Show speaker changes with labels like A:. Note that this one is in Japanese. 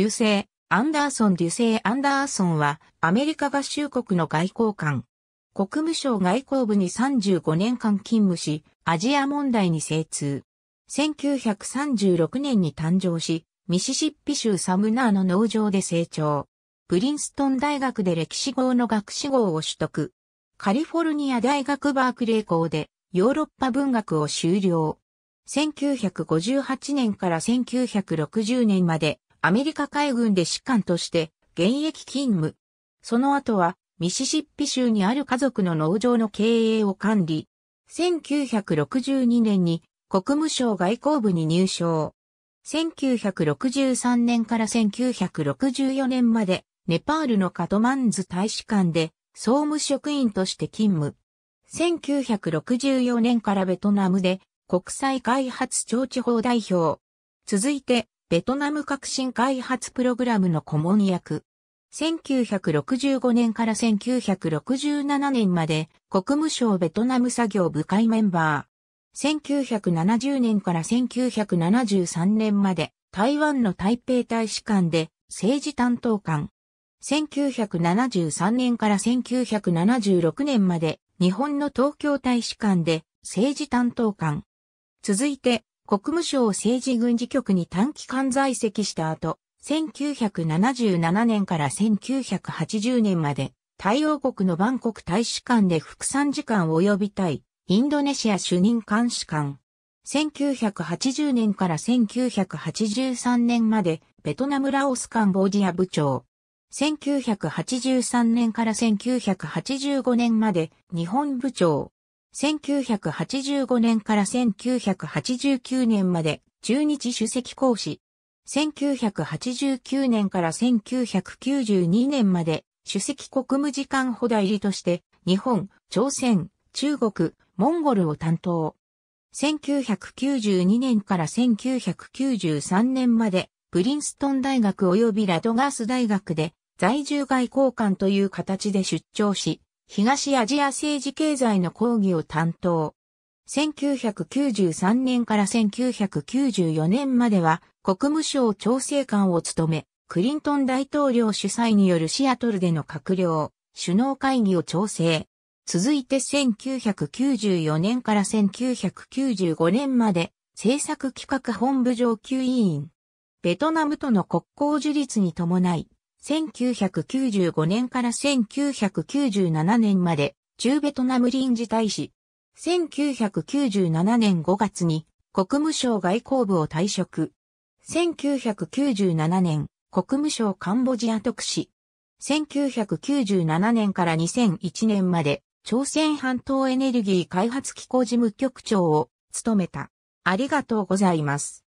A: デュセイ、アンダーソン・デュセイ・アンダーソンは、アメリカ合衆国の外交官。国務省外交部に35年間勤務し、アジア問題に精通。1936年に誕生し、ミシシッピ州サムナーの農場で成長。プリンストン大学で歴史号の学士号を取得。カリフォルニア大学バークレー校でヨーロッパ文学を修了。1958年から1960年までアメリカ海軍で士官として現役勤務。その後はミシシッピ州にある家族の農場の経営を管理。1962年に国務省外交部に入省。1963年から1964年までネパールのカトマンズ大使館で総務職員として勤務。1964年からベトナムで国際開発庁地方代表。続いてベトナム革新開発プログラムの顧問役。1965年から1967年まで国務省ベトナム作業部会メンバー。1970年から1973年まで台湾の台北大使館で政治担当官。1973年から1976年まで日本の東京大使館で政治担当官。続いて国務省政治軍事局に短期間在籍した後、1977年から1980年まで、太陽国のバンコク大使館で副事官を及びたい、インドネシア主任監視官。1980年から1983年まで、ベトナムラオスカンボジア部長。1983年から1985年まで、日本部長。1985年から1989年まで中日首席講師。1989年から1992年まで首席国務次官補代理として日本、朝鮮、中国、モンゴルを担当。1992年から1993年までプリンストン大学及びラドガース大学で在住外交官という形で出張し、東アジア政治経済の講義を担当。1993年から1994年までは国務省調整官を務め、クリントン大統領主催によるシアトルでの閣僚、首脳会議を調整。続いて1994年から1995年まで政策企画本部上級委員。ベトナムとの国交樹立に伴い、1995年から1997年まで、中ベトナム臨時大使。1997年5月に、国務省外交部を退職。1997年、国務省カンボジア特使。1997年から2001年まで、朝鮮半島エネルギー開発機構事務局長を務めた。ありがとうございます。